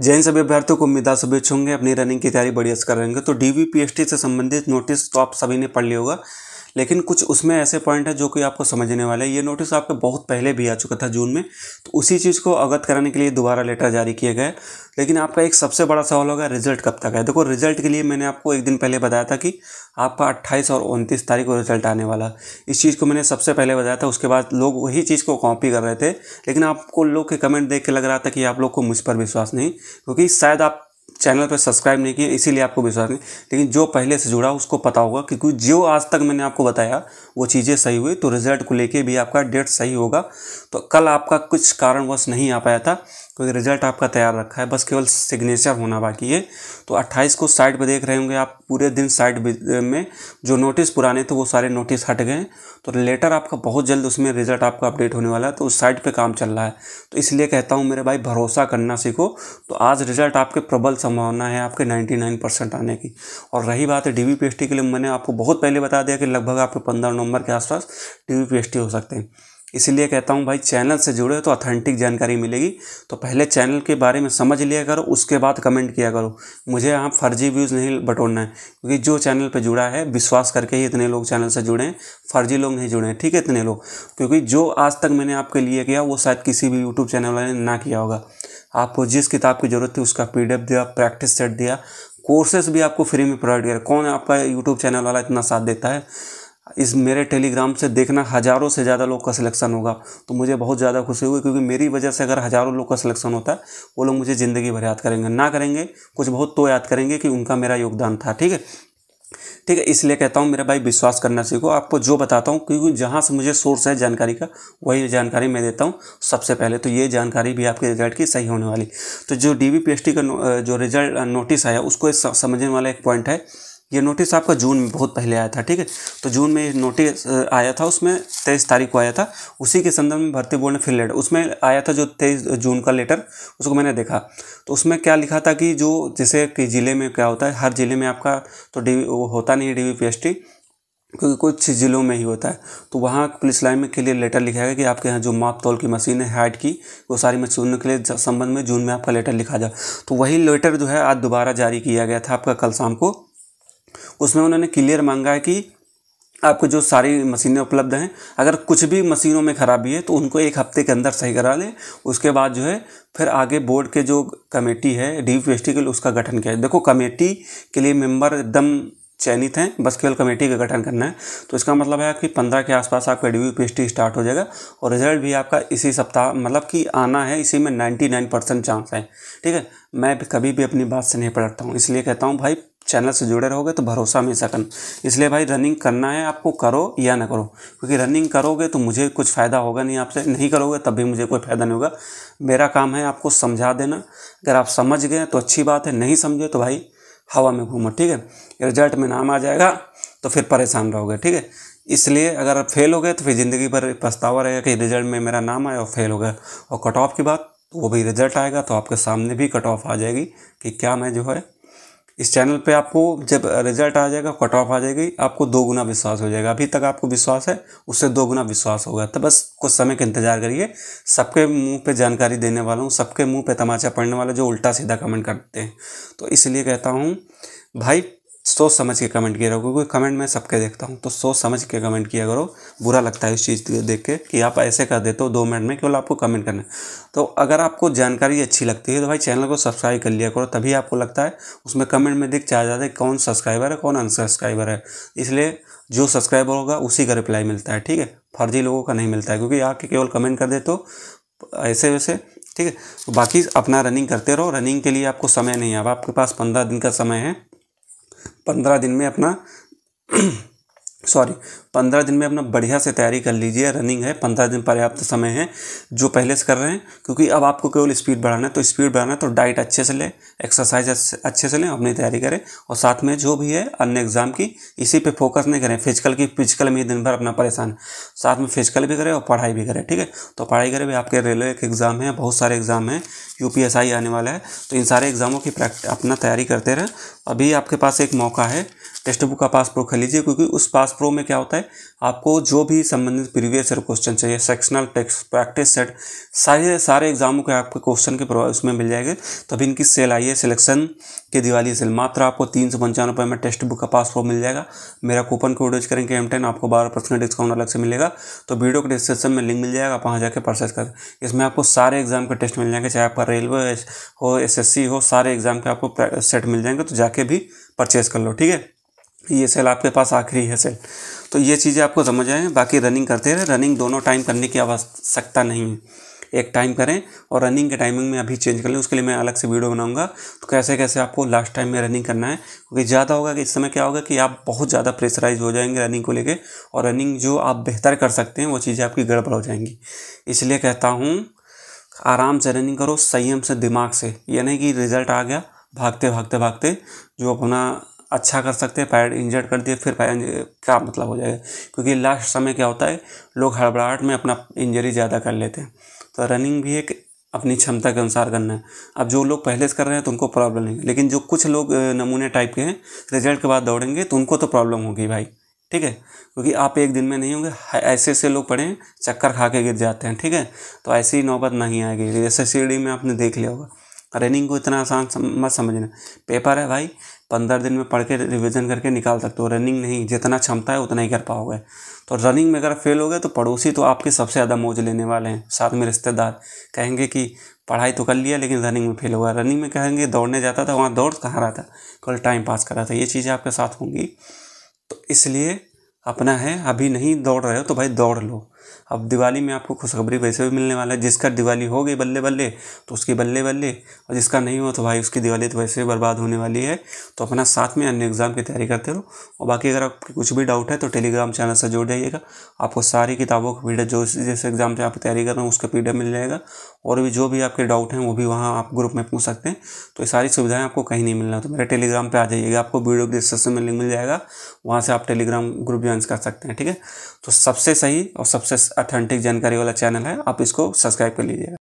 जैन सभी अभ्यर्थियों को उम्मीदा शुभेच्छा होंगे अपनी रनिंग की तैयारी बढ़िया से कर हैं तो डीवीपीएसटी से संबंधित नोटिस तो आप सभी ने पढ़ लिया होगा लेकिन कुछ उसमें ऐसे पॉइंट हैं जो कि आपको समझने वाले हैं ये नोटिस आपके बहुत पहले भी आ चुका था जून में तो उसी चीज़ को अवगत कराने के लिए दोबारा लेटर जारी किए गए लेकिन आपका एक सबसे बड़ा सवाल होगा रिजल्ट कब तक है देखो रिजल्ट के लिए मैंने आपको एक दिन पहले बताया था कि आपका अट्ठाईस और उनतीस तारीख को रिजल्ट आने वाला इस चीज़ को मैंने सबसे पहले बताया था उसके बाद लोग वही चीज़ को कॉपी कर रहे थे लेकिन आपको लोग के कमेंट देख के लग रहा था कि आप लोग को मुझ पर विश्वास नहीं क्योंकि शायद आप चैनल पर सब्सक्राइब नहीं किए इसीलिए आपको विश्वास नहीं लेकिन जो पहले से जुड़ा उसको पता होगा क्योंकि जो आज तक मैंने आपको बताया वो चीज़ें सही हुई तो रिजल्ट को लेके भी आपका डेट सही होगा तो कल आपका कुछ कारणवश नहीं आ पाया था क्योंकि तो रिजल्ट आपका तैयार रखा है बस केवल सिग्नेचर होना बाकी है तो 28 को साइट पर देख रहे होंगे आप पूरे दिन साइट में जो नोटिस पुराने थे वो सारे नोटिस हट गए तो लेटर आपका बहुत जल्द उसमें रिजल्ट आपका अपडेट होने वाला है तो उस साइट पर काम चल रहा है तो इसलिए कहता हूँ मेरे भाई भरोसा करना सीखो तो आज रिजल्ट आपके प्रबल सम संभावना है आपके 99 परसेंट आने की और रही बात है डीवी पी के लिए मैंने आपको बहुत पहले बता दिया कि लगभग आपके 15 नवंबर के आसपास डीवी पी हो सकते हैं इसीलिए कहता हूँ भाई चैनल से जुड़े तो ऑथेंटिक जानकारी मिलेगी तो पहले चैनल के बारे में समझ लिया करो उसके बाद कमेंट किया करो मुझे आप फर्जी व्यूज़ नहीं बटोरना है क्योंकि जो चैनल पे जुड़ा है विश्वास करके ही इतने लोग चैनल से जुड़े हैं फर्जी लोग नहीं जुड़े हैं ठीक है इतने लोग क्योंकि जो आज तक मैंने आपके लिए किया वो शायद किसी भी यूट्यूब चैनल वाले ने ना किया होगा आपको जिस किताब की ज़रूरत थी उसका पी दिया प्रैक्टिस सेट दिया कोर्सेस भी आपको फ्री में प्रोवाइड किया कौन आपका यूट्यूब चैनल वाला इतना साथ देता है इस मेरे टेलीग्राम से देखना हज़ारों से ज़्यादा लोग का सिलेक्शन होगा तो मुझे बहुत ज़्यादा खुशी हुई क्योंकि मेरी वजह से अगर हज़ारों लोग का सिलेक्शन होता है वो लोग मुझे ज़िंदगी भर याद करेंगे ना करेंगे कुछ बहुत तो याद करेंगे कि उनका मेरा योगदान था ठीक है ठीक है इसलिए कहता हूँ मेरा भाई विश्वास करना सीखो आपको जो बताता हूँ क्योंकि जहाँ से मुझे सोर्स है जानकारी का वही जानकारी मैं देता हूँ सबसे पहले तो ये जानकारी भी आपके रिजल्ट की सही होने वाली तो जो डी का जो रिजल्ट नोटिस आया उसको समझने वाला एक पॉइंट है ये नोटिस आपका जून में बहुत पहले आया था ठीक है तो जून में नोटिस आया था उसमें तेईस तारीख को आया था उसी के संदर्भ में भर्ती बोर्ड ने फिर लेटर उसमें आया था जो तेईस जून का लेटर उसको मैंने देखा तो उसमें क्या लिखा था कि जो जैसे कि ज़िले में क्या होता है हर ज़िले में आपका तो डी होता नहीं है डी क्योंकि कुछ ज़िलों में ही होता है तो वहाँ पुलिस लाइन में के लिए लेटर लिखा गया कि आपके यहाँ जो माप तोल की मशीन है हाइट की वो सारी मशीनों के लिए संबंध में जून में आपका लेटर लिखा जाए तो वही लेटर जो है आज दोबारा जारी किया गया था आपका कल शाम को उसमें उन्होंने क्लियर मांगा है कि आपको जो सारी मशीनें उपलब्ध हैं अगर कुछ भी मशीनों में खराबी है तो उनको एक हफ्ते के अंदर सही करा लें उसके बाद जो है फिर आगे बोर्ड के जो कमेटी है डी के लिए उसका गठन किया है देखो कमेटी के लिए मेंबर एकदम चयनित हैं बस केवल कमेटी का गठन करना है तो इसका मतलब है कि पंद्रह के आसपास आपका डी पी स्टार्ट हो जाएगा और रिजल्ट भी आपका इसी सप्ताह मतलब कि आना है इसी में नाइन्टी नाइन परसेंट चांस है ठीक है मैं कभी भी अपनी बात से नहीं पलटता हूँ इसलिए कहता हूँ भाई चैनल से जुड़े रहोगे तो भरोसा हमेशा करना इसलिए भाई रनिंग करना है आपको करो या ना करो क्योंकि रनिंग करोगे तो मुझे कुछ फ़ायदा होगा नहीं आपसे नहीं करोगे तब भी मुझे कोई फ़ायदा नहीं होगा मेरा काम है आपको समझा देना अगर आप समझ गए तो अच्छी बात है नहीं समझे तो भाई हवा में घूमो ठीक है रिजल्ट में नाम आ जाएगा तो फिर परेशान रहोगे ठीक है इसलिए अगर आप फेल हो गए तो फिर ज़िंदगी भर पछतावा रहेगा कि रिजल्ट में मेरा नाम आया और फेल हो गया और कट ऑफ की बात तो वो भी रिजल्ट आएगा तो आपके सामने भी कट ऑफ आ जाएगी कि क्या मैं जो है इस चैनल पे आपको जब रिजल्ट आ जाएगा कट ऑफ आ जाएगी आपको दो गुना विश्वास हो जाएगा अभी तक आपको विश्वास है उससे दो गुना विश्वास होगा तो बस कुछ समय का इंतजार करिए सबके मुंह पे जानकारी देने वाला हूँ सबके मुंह पे तमाचा पढ़ने वाला जो उल्टा सीधा कमेंट करते हैं तो इसलिए कहता हूँ भाई सोच समझ के कमेंट किया करो क्योंकि कमेंट मैं सबके देखता हूँ तो सोच समझ के कमेंट किया करो बुरा लगता है इस चीज़ देख के कि आप ऐसे कर देते हो दो मिनट में केवल आपको कमेंट करना तो अगर आपको जानकारी अच्छी लगती है तो भाई चैनल को सब्सक्राइब कर लिया करो तभी आपको लगता है उसमें कमेंट में देख चाह जाता है कौन सब्सक्राइबर है कौन अनसब्सक्राइबर है इसलिए जो सब्सक्राइबर होगा उसी का रिप्लाई मिलता है ठीक है फर्जी लोगों का नहीं मिलता है क्योंकि आके केवल कमेंट कर देते हो ऐसे वैसे ठीक है तो बाकी अपना रनिंग करते रहो रनिंग के लिए आपको समय नहीं है अब आपके पास पंद्रह दिन का समय है पंद्रह दिन में अपना सॉरी पंद्रह दिन में अपना बढ़िया से तैयारी कर लीजिए रनिंग है पंद्रह दिन पर्याप्त तो समय है जो पहले से कर रहे हैं क्योंकि अब आपको केवल स्पीड बढ़ाना है तो स्पीड बढ़ाना है तो डाइट अच्छे से लें एक्सरसाइज अच्छे से लें अपनी तैयारी करें और साथ में जो भी है अन्य एग्जाम की इसी पे फोकस नहीं करें फिजिकल की फिजिकल में दिन भर अपना परेशान साथ में फिजिकल भी करें और पढ़ाई भी करें ठीक है तो पढ़ाई करें भी आपके रेलवे के एग्ज़ाम हैं बहुत सारे एग्ज़ाम हैं यू आने वाला है तो इन सारे एग्ज़ामों की अपना तैयारी करते रहें अभी आपके पास एक मौका है टेक्स्ट बुक का पास खरीदिए लीजिए क्योंकि उस पास पास प्रो में क्या होता है आपको जो भी संबंधित प्रीवियस ईयर क्वेश्चन चाहिए सेक्शनल टेक्स प्रैक्टिस सेट सारे सारे एग्जामों के आपके क्वेश्चन के प्रभाव उसमें मिल जाएंगे तो अभी इनकी सेल आई है सिलेक्शन के दिवाली सेल मात्र आपको तीन सौ पंचानवे रुपये में टेक्स्ट बुक का पास प्रो मिल जाएगा मेरा कूपन कोड यूज करेंगे एम टेन आपको बारह परसेंट डिस्काउंट अलग से मिलेगा तो वीडियो के डिस्क्रिप्शन में लिंक मिल जाएगा आप वहाँ जाकर परचेज करें इसमें आपको सारे एग्जाम के टेस्ट मिल जाएंगे चाहे आपका रेलवे हो एस हो सारे एग्जाम के आपको सेट मिल जाएंगे तो जाके भी परचेज कर लो ठीक है ये सेल आपके पास आखिरी है सेल तो ये चीज़ें आपको समझ आए बाकी रनिंग करते रहे रनिंग दोनों टाइम करने की आवश्यकता नहीं है एक टाइम करें और रनिंग के टाइमिंग में अभी चेंज कर लें उसके लिए मैं अलग से वीडियो बनाऊंगा तो कैसे कैसे आपको लास्ट टाइम में रनिंग करना है क्योंकि ज़्यादा होगा कि इस समय क्या होगा कि आप बहुत ज़्यादा प्रेशराइज हो जाएंगे रनिंग को लेके और रनिंग जो आप बेहतर कर सकते हैं वो चीज़ें आपकी गड़बड़ हो जाएंगी इसलिए कहता हूँ आराम से रनिंग करो संयम से दिमाग से ये नहीं कि रिज़ल्ट आ गया भागते भागते भागते जो अपना अच्छा कर सकते हैं पैर इंजर्ड कर दिए फिर पैर क्या मतलब हो जाएगा क्योंकि लास्ट समय क्या होता है लोग हड़बड़ाहट में अपना इंजरी ज़्यादा कर लेते हैं तो रनिंग भी एक अपनी क्षमता के अनुसार करना है अब जो लोग पहले से कर रहे हैं तो उनको प्रॉब्लम नहीं लेकिन जो कुछ लोग नमूने टाइप के हैं रिजल्ट के बाद दौड़ेंगे तो उनको तो प्रॉब्लम होगी भाई ठीक है क्योंकि आप एक दिन में नहीं होंगे ऐसे ऐसे लोग पड़े चक्कर खा के गिर जाते हैं ठीक है तो ऐसी ही नौबत नहीं आएगी जैसे सीढ़ी में आपने देख लिया होगा रनिंग को इतना आसान मत समझना पेपर है भाई पंद्रह दिन में पढ़ के रिविज़न करके निकाल सकते हो रनिंग नहीं जितना क्षमता है उतना ही कर पाओगे तो रनिंग में अगर फेल हो गए तो पड़ोसी तो आपके सबसे ज़्यादा मौज लेने वाले हैं साथ में रिश्तेदार कहेंगे कि पढ़ाई तो कर लिया लेकिन रनिंग में फेल हुआ रनिंग में कहेंगे दौड़ने जाता था वहाँ दौड़ कहाँ रहा था कल टाइम पास कर रहा था ये चीज़ें आपके साथ होंगी तो इसलिए अपना है अभी नहीं दौड़ रहे हो तो भाई दौड़ लो अब दिवाली में आपको खुशखबरी वैसे भी मिलने वाला है जिसका दिवाली हो गई बल्ले बल्ले तो उसकी बल्ले बल्ले और जिसका नहीं हो तो भाई उसकी दिवाली तो वैसे भी बर्बाद होने वाली है तो अपना साथ में अन्य एग्ज़ाम की तैयारी करते रहो और बाकी अगर आपकी कुछ भी डाउट है तो टेलीग्राम चैनल से जुड़ जाइएगा आपको सारी किताबों का पीडियो जो जैसे एग्ज़ाम से आप तैयारी कर रहे हो उसका पीडियो मिल जाएगा और भी जो भी आपके डाउट हैं वो भी वहाँ आप ग्रुप में पूछ सकते हैं तो ये सारी सुविधाएँ आपको कहीं नहीं मिलना तो मेरे टेलीग्राम पर आ जाइएगा आपको वीडियो डिस्क्रिप्शन में लिंक मिल जाएगा वहाँ से आप टेलीग्राम ग्रुप ज्वाइन कर सकते हैं ठीक है तो सबसे सही और सबसे सबसे अथेंटिक जानकारी वाला चैनल है आप इसको सब्सक्राइब कर लीजिएगा